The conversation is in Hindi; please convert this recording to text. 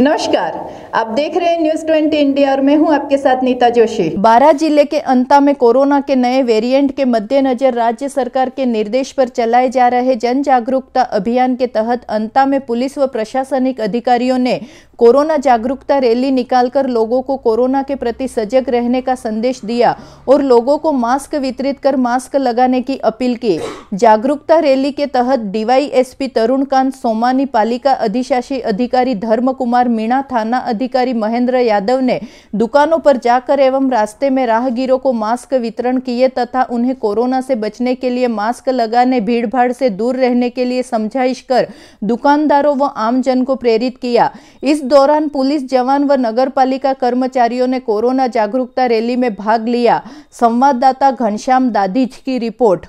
नमस्कार आप देख रहे हैं न्यूज 20 इंडिया और मैं हूं आपके साथ नीता जोशी बारह जिले के अंता में कोरोना के नए वेरिएंट के मद्देनजर राज्य सरकार के निर्देश पर चलाए जा रहे जन जागरूकता अभियान के तहत अंता में पुलिस व प्रशासनिक अधिकारियों ने कोरोना जागरूकता रैली निकालकर लोगों को कोरोना के प्रति सजग रहने का संदेश दिया और लोगों को मास्क वितरित कर मास्क लगाने की अपील की जागरूकता रैली के तहत डीवाईएसपी तरुणकांत सोमानी पालिका अधिशासी अधिकारी धर्मकुमार मीणा थाना अधिकारी महेंद्र यादव ने दुकानों पर जाकर एवं रास्ते में राहगीरों को मास्क वितरण किए तथा उन्हें कोरोना से बचने के लिए मास्क लगाने भीड़भाड़ से दूर रहने के लिए समझाइश कर दुकानदारों व आमजन को प्रेरित किया इस दौरान पुलिस जवान व नगर कर्मचारियों ने कोरोना जागरूकता रैली में भाग लिया संवाददाता घनश्याम दादीज की रिपोर्ट